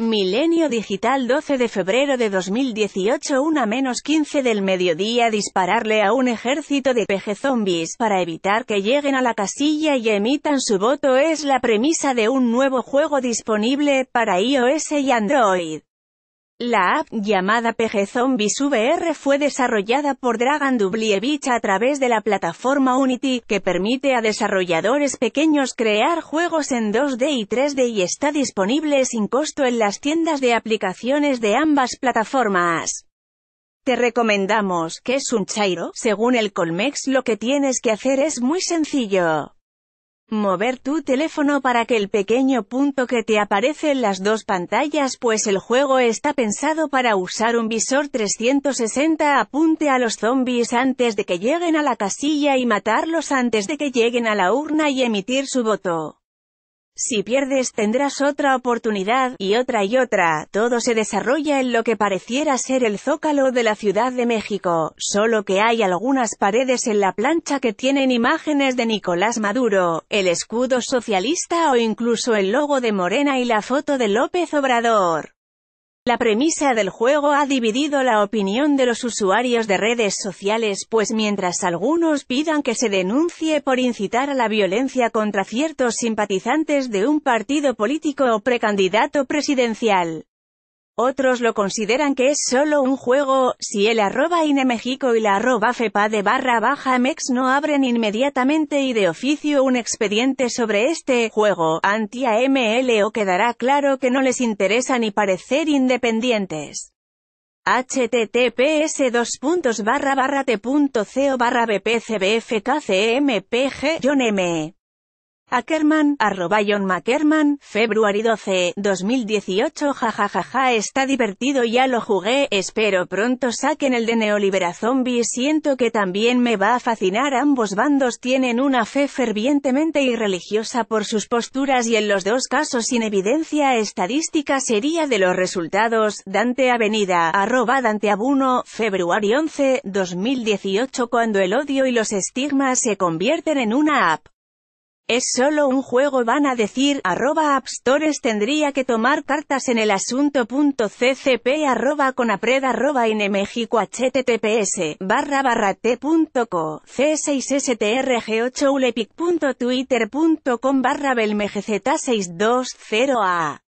Milenio Digital 12 de febrero de 2018 1 menos 15 del mediodía dispararle a un ejército de peje zombies para evitar que lleguen a la casilla y emitan su voto es la premisa de un nuevo juego disponible para iOS y Android. La app llamada PG Zombies VR fue desarrollada por Dragan Dublievich a través de la plataforma Unity, que permite a desarrolladores pequeños crear juegos en 2D y 3D y está disponible sin costo en las tiendas de aplicaciones de ambas plataformas. Te recomendamos que es un chairo, según el Colmex lo que tienes que hacer es muy sencillo. Mover tu teléfono para que el pequeño punto que te aparece en las dos pantallas pues el juego está pensado para usar un visor 360 apunte a los zombies antes de que lleguen a la casilla y matarlos antes de que lleguen a la urna y emitir su voto. Si pierdes tendrás otra oportunidad, y otra y otra, todo se desarrolla en lo que pareciera ser el zócalo de la Ciudad de México, solo que hay algunas paredes en la plancha que tienen imágenes de Nicolás Maduro, el escudo socialista o incluso el logo de Morena y la foto de López Obrador. La premisa del juego ha dividido la opinión de los usuarios de redes sociales, pues mientras algunos pidan que se denuncie por incitar a la violencia contra ciertos simpatizantes de un partido político o precandidato presidencial, otros lo consideran que es solo un juego, si el arroba méxico y la arroba fepa de barra baja mex no abren inmediatamente y de oficio un expediente sobre este juego, anti-AML o quedará claro que no les interesa ni parecer independientes https dos barra Ackerman, arroba John McKerman, February 12, 2018 jajajaja ja, ja, ja, está divertido ya lo jugué, espero pronto saquen el de Neolibera Zombie siento que también me va a fascinar ambos bandos tienen una fe fervientemente irreligiosa por sus posturas y en los dos casos sin evidencia estadística sería de los resultados, Dante Avenida, arroba Dante Abuno, February 11, 2018 cuando el odio y los estigmas se convierten en una app. Es solo un juego van a decir, arroba App Stores tendría que tomar cartas en el asunto. .ccp arroba conapred arroba https barra barra t.co c6strg8ulepic.twitter.com barra belmgz620a